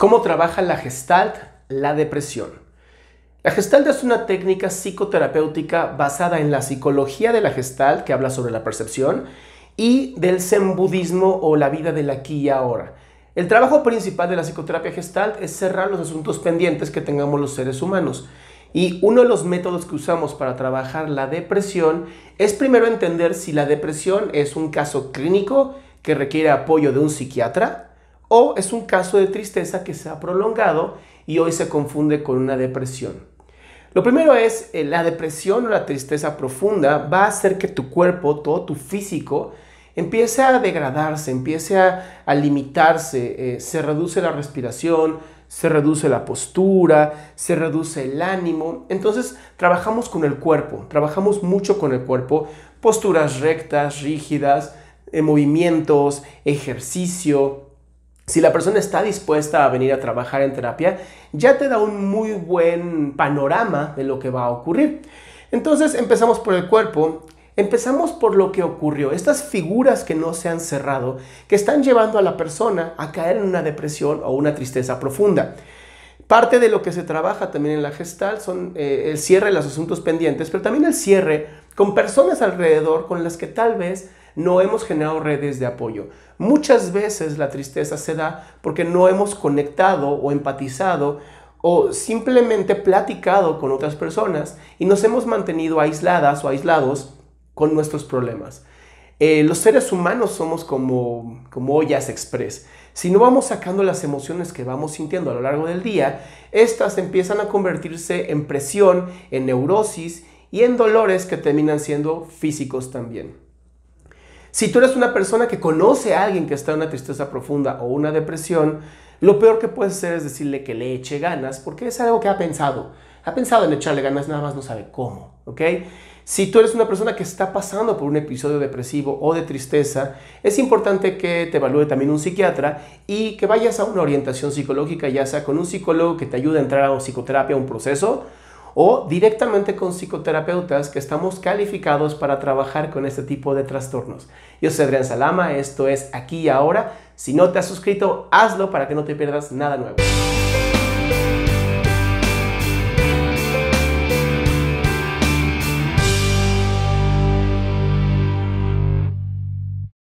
¿Cómo trabaja la gestalt la depresión? La gestalt es una técnica psicoterapéutica basada en la psicología de la gestalt, que habla sobre la percepción, y del zen budismo o la vida del aquí y ahora. El trabajo principal de la psicoterapia gestalt es cerrar los asuntos pendientes que tengamos los seres humanos. Y uno de los métodos que usamos para trabajar la depresión es primero entender si la depresión es un caso clínico que requiere apoyo de un psiquiatra o es un caso de tristeza que se ha prolongado y hoy se confunde con una depresión. Lo primero es, eh, la depresión o la tristeza profunda va a hacer que tu cuerpo, todo tu físico, empiece a degradarse, empiece a, limitarse, eh, se reduce la respiración, se reduce la postura, se reduce el ánimo. Entonces trabajamos con el cuerpo, trabajamos mucho con el cuerpo, posturas rectas, rígidas, eh, movimientos, ejercicio, si la persona está dispuesta a venir a trabajar en terapia, ya te da un muy buen panorama de lo que va a ocurrir. Entonces empezamos por el cuerpo, Empezamos por lo que ocurrió, estas figuras que no se han cerrado, que están llevando a la persona a caer en una depresión o una tristeza profunda. Parte de lo que se trabaja también en la gestal son eh, el cierre de los asuntos pendientes, pero también el cierre con personas alrededor con las que tal vez no hemos generado redes de apoyo. Muchas veces la tristeza se da porque no hemos conectado o empatizado o simplemente platicado con otras personas y nos hemos mantenido aisladas o aislados con nuestros problemas. Eh, los seres humanos somos como, como ollas express. Si no vamos sacando las emociones que vamos sintiendo a lo largo del día, estas empiezan a convertirse en presión, en neurosis y en dolores que terminan siendo físicos también. Si tú eres una persona que conoce a alguien que está en una tristeza profunda o una depresión, lo peor que puedes hacer es decirle que le eche ganas, porque es algo que ha pensado. Ha pensado en echarle ganas, nada más no sabe cómo, ¿ok? Si tú eres una persona que está pasando por un episodio depresivo o de tristeza, es importante que te evalúe también un psiquiatra y que vayas a una orientación psicológica, ya sea con un psicólogo que te ayude a entrar a una psicoterapia, a un proceso, o directamente con psicoterapeutas que estamos calificados para trabajar con este tipo de trastornos. Yo soy Adrián Salama, esto es Aquí y Ahora. Si no te has suscrito, hazlo para que no te pierdas nada nuevo.